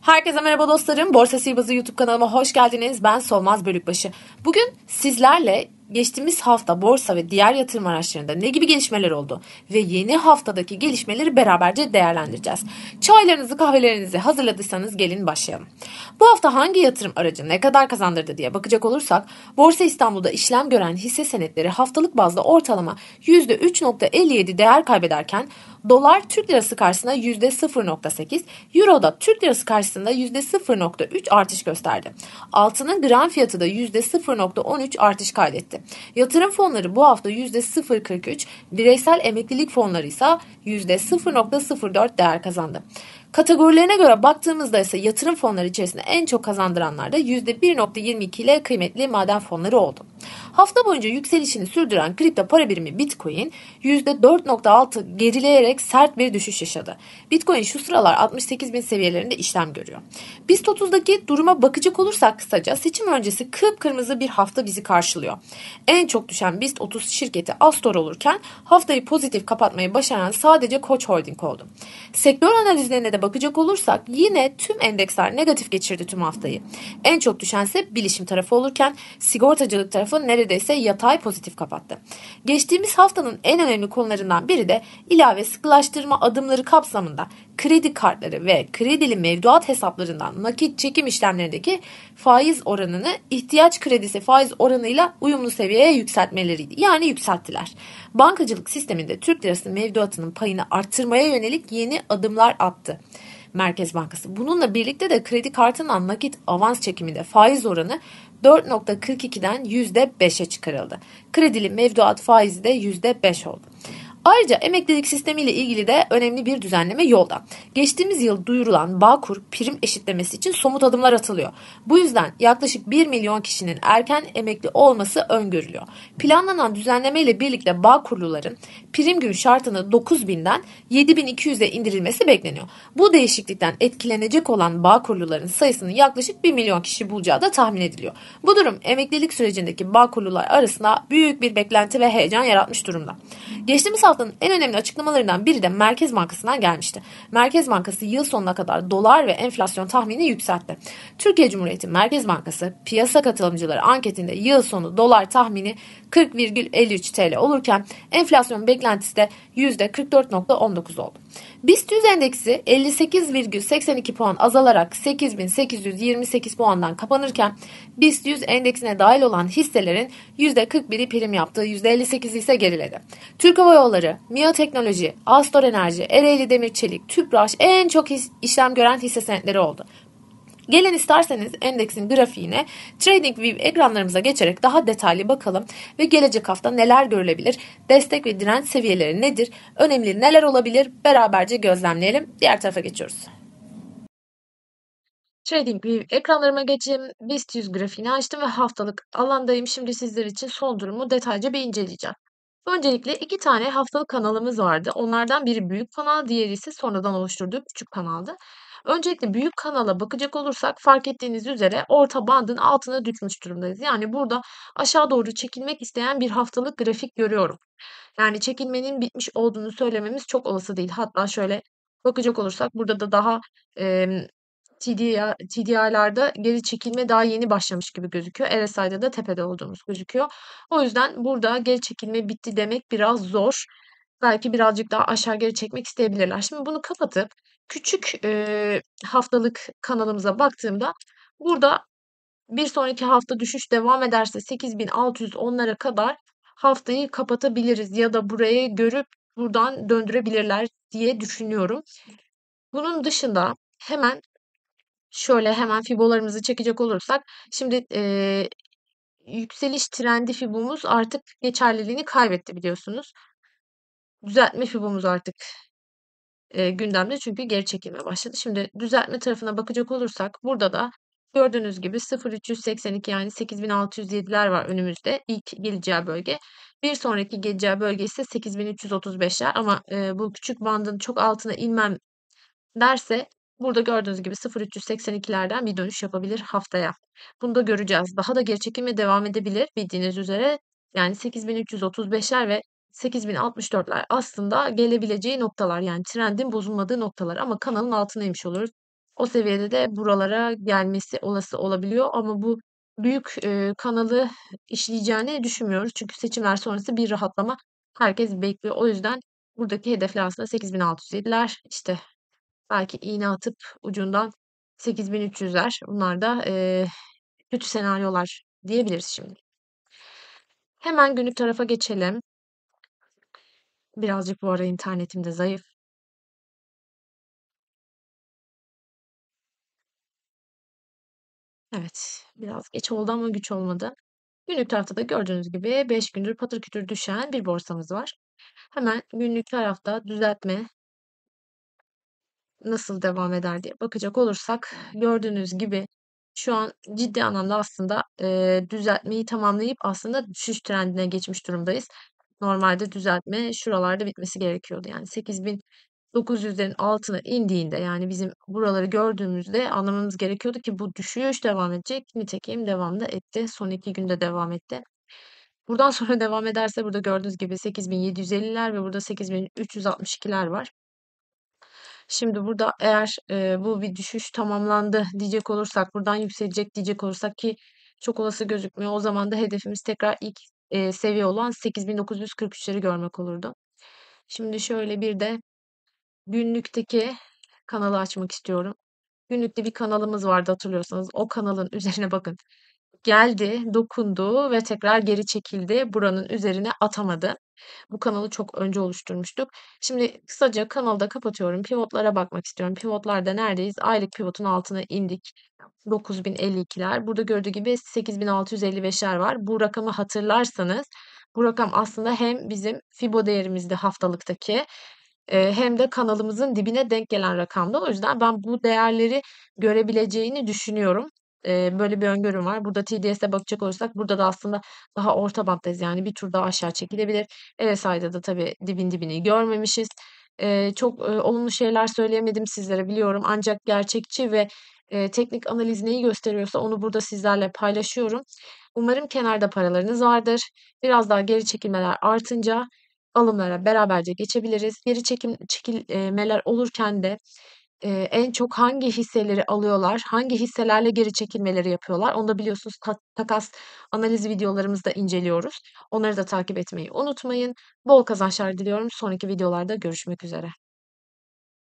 Herkese merhaba dostlarım. Borsa Sihirbazı YouTube kanalıma hoş geldiniz. Ben Solmaz Bölükbaşı. Bugün sizlerle geçtiğimiz hafta borsa ve diğer yatırım araçlarında ne gibi gelişmeler oldu ve yeni haftadaki gelişmeleri beraberce değerlendireceğiz. Çaylarınızı kahvelerinizi hazırladıysanız gelin başlayalım. Bu hafta hangi yatırım aracı ne kadar kazandırdı diye bakacak olursak Borsa İstanbul'da işlem gören hisse senetleri haftalık bazda ortalama %3.57 değer kaybederken Dolar Türk lirası karşısında %0.8, Euro da Türk lirası karşısında %0.3 artış gösterdi. Altının gram fiyatı da %0.13 artış kaydetti. Yatırım fonları bu hafta %0.43, bireysel emeklilik fonları ise %0.04 değer kazandı. Kategorilerine göre baktığımızda ise yatırım fonları içerisinde en çok kazandıranlar da %1.22 ile kıymetli maden fonları oldu. Hafta boyunca yükselişini sürdüren kripto para birimi Bitcoin %4.6 gerileyerek sert bir düşüş yaşadı. Bitcoin şu sıralar 68 bin seviyelerinde işlem görüyor. BIST 30'daki duruma bakacak olursak kısaca seçim öncesi kıpkırmızı bir hafta bizi karşılıyor. En çok düşen BIST 30 şirketi Astor olurken haftayı pozitif kapatmayı başaran sadece Koç Holding oldu. Sektör analizlerine de bakacak olursak yine tüm endeksler negatif geçirdi tüm haftayı. En çok düşense bilişim tarafı olurken sigortacılık tarafı neredeyse yatay pozitif kapattı. Geçtiğimiz haftanın en önemli konularından biri de ilave sıkılaştırma adımları kapsamında kredi kartları ve kredili mevduat hesaplarından nakit çekim işlemlerindeki faiz oranını ihtiyaç kredisi faiz oranıyla uyumlu seviyeye yükseltmeleriydi. Yani yükselttiler. Bankacılık sisteminde Türk lirası mevduatının payını arttırmaya yönelik yeni adımlar attı. Merkez Bankası. Bununla birlikte de kredi kartından nakit avans çekiminde faiz oranı 4.42'den %5'e çıkarıldı. Kredili mevduat faizi de %5 oldu. Ayrıca emeklilik sistemiyle ilgili de önemli bir düzenleme yolda. Geçtiğimiz yıl duyurulan Bağkur prim eşitlemesi için somut adımlar atılıyor. Bu yüzden yaklaşık 1 milyon kişinin erken emekli olması öngörülüyor. Planlanan düzenlemeyle birlikte Bağkurluların prim gün şartını 9000'den 7200'e indirilmesi bekleniyor. Bu değişiklikten etkilenecek olan Bağkurluların sayısının yaklaşık 1 milyon kişi bulacağı da tahmin ediliyor. Bu durum emeklilik sürecindeki Bağkurlular arasında büyük bir beklenti ve heyecan yaratmış durumda. Geçtiğimiz haftanın en önemli açıklamalarından biri de Merkez Bankası'ndan gelmişti. Merkez Bankası yıl sonuna kadar dolar ve enflasyon tahmini yükseltti. Türkiye Cumhuriyeti Merkez Bankası piyasa katılımcıları anketinde yıl sonu dolar tahmini 40,53 TL olurken enflasyon beklentisi de %44,19 oldu. BIST 100 endeksi 58,82 puan azalarak 8.828 puandan kapanırken BIST 100 endeksine dahil olan hisselerin %41'i prim yaptığı %58'i ise geriledi. Türk Hava Yolları, MİA Teknoloji, Astor Enerji, Ereğli Demir Çelik, Tüpraş en çok işlem gören hisse senetleri oldu. Gelin isterseniz endeksin grafiğine TradingView ekranlarımıza geçerek daha detaylı bakalım ve gelecek hafta neler görülebilir, destek ve direnç seviyeleri nedir, önemli neler olabilir beraberce gözlemleyelim. Diğer tarafa geçiyoruz. TradingView ekranlarıma geçeyim. BIST 100 grafiğini açtım ve haftalık alandayım. Şimdi sizler için son durumu detaylıca bir inceleyeceğim. Öncelikle iki tane haftalık kanalımız vardı. Onlardan biri büyük kanal, diğeri ise sonradan oluşturduğu küçük kanaldı. Öncelikle büyük kanala bakacak olursak fark ettiğiniz üzere orta bandın altına düşmüş durumdayız. Yani burada aşağı doğru çekilmek isteyen bir haftalık grafik görüyorum. Yani çekilmenin bitmiş olduğunu söylememiz çok olası değil. Hatta şöyle bakacak olursak burada da daha e, TDI, TDI'larda geri çekilme daha yeni başlamış gibi gözüküyor. RSI'da da tepede olduğumuz gözüküyor. O yüzden burada geri çekilme bitti demek biraz zor belki birazcık daha aşağı geri çekmek isteyebilirler. Şimdi bunu kapatıp küçük e, haftalık kanalımıza baktığımda burada bir sonraki hafta düşüş devam ederse 8610'lara kadar haftayı kapatabiliriz ya da burayı görüp buradan döndürebilirler diye düşünüyorum. Bunun dışında hemen şöyle hemen fibolarımızı çekecek olursak şimdi e, yükseliş trendi fibomuz artık geçerliliğini kaybetti biliyorsunuz düzeltme FIBO'muz artık e, gündemde çünkü geri çekilme başladı. Şimdi düzeltme tarafına bakacak olursak burada da gördüğünüz gibi 0382 yani 8607'ler var önümüzde ilk geleceği bölge. Bir sonraki geleceği bölge ise 8335'ler ama e, bu küçük bandın çok altına inmem derse Burada gördüğünüz gibi 0382'lerden bir dönüş yapabilir haftaya. Bunu da göreceğiz. Daha da geri çekilme devam edebilir bildiğiniz üzere. Yani 8335'ler ve 8064'ler aslında gelebileceği noktalar yani trendin bozulmadığı noktalar ama kanalın altına inmiş oluyoruz. O seviyede de buralara gelmesi olası olabiliyor ama bu büyük e, kanalı işleyeceğini düşünmüyoruz. Çünkü seçimler sonrası bir rahatlama herkes bekliyor. O yüzden buradaki hedefler aslında 8607'ler işte belki iğne atıp ucundan 8300'ler. Bunlar da e, kötü senaryolar diyebiliriz şimdi. Hemen günlük tarafa geçelim. Birazcık bu ara internetim de zayıf. Evet, biraz geç oldu ama güç olmadı. Günlük tarafta da gördüğünüz gibi 5 gündür patır kütür düşen bir borsamız var. Hemen günlük tarafta düzeltme nasıl devam eder diye bakacak olursak gördüğünüz gibi şu an ciddi anlamda aslında e, düzeltmeyi tamamlayıp aslında düşüş trendine geçmiş durumdayız. Normalde düzeltme şuralarda bitmesi gerekiyordu. Yani 8900'lerin altına indiğinde yani bizim buraları gördüğümüzde anlamamız gerekiyordu ki bu düşüş devam edecek. Nitekim devam da etti. Son iki günde devam etti. Buradan sonra devam ederse burada gördüğünüz gibi 8750'ler ve burada 8362'ler var. Şimdi burada eğer e, bu bir düşüş tamamlandı diyecek olursak buradan yükselecek diyecek olursak ki çok olası gözükmüyor. O zaman da hedefimiz tekrar ilk eee, seviye olan 8.943'leri görmek olurdu. Şimdi şöyle bir de günlükteki kanalı açmak istiyorum. Günlükte bir kanalımız vardı hatırlıyorsanız. O kanalın üzerine bakın. Geldi, dokundu ve tekrar geri çekildi. Buranın üzerine atamadı. Bu kanalı çok önce oluşturmuştuk. Şimdi kısaca kanalı da kapatıyorum. Pivotlara bakmak istiyorum. Pivotlarda neredeyiz? Aylık pivotun altına indik. 9052'ler. Burada gördüğü gibi 8655'ler var. Bu rakamı hatırlarsanız bu rakam aslında hem bizim Fibo değerimizde haftalıktaki hem de kanalımızın dibine denk gelen rakamda. O yüzden ben bu değerleri görebileceğini düşünüyorum. Eee, böyle bir öngörüm var. Burada TDS'e bakacak olursak burada da aslında daha orta banttayız. Yani bir tur daha aşağı çekilebilir. RSI'da da tabii dibin dibini görmemişiz. Eee, çok, eee, olumlu şeyler söyleyemedim sizlere biliyorum ancak gerçekçi ve, eee, teknik analiz neyi gösteriyorsa onu burada sizlerle paylaşıyorum. Umarım kenarda paralarınız vardır. Biraz daha geri çekilmeler artınca alımlara beraberce geçebiliriz. Geri çekim çekilmeler olurken de eee, en çok hangi hisseleri alıyorlar, hangi hisselerle geri çekilmeleri yapıyorlar? Onu da biliyorsunuz ta takas analiz videolarımızda inceliyoruz. Onları da takip etmeyi unutmayın. Bol kazançlar diliyorum. Sonraki videolarda görüşmek üzere.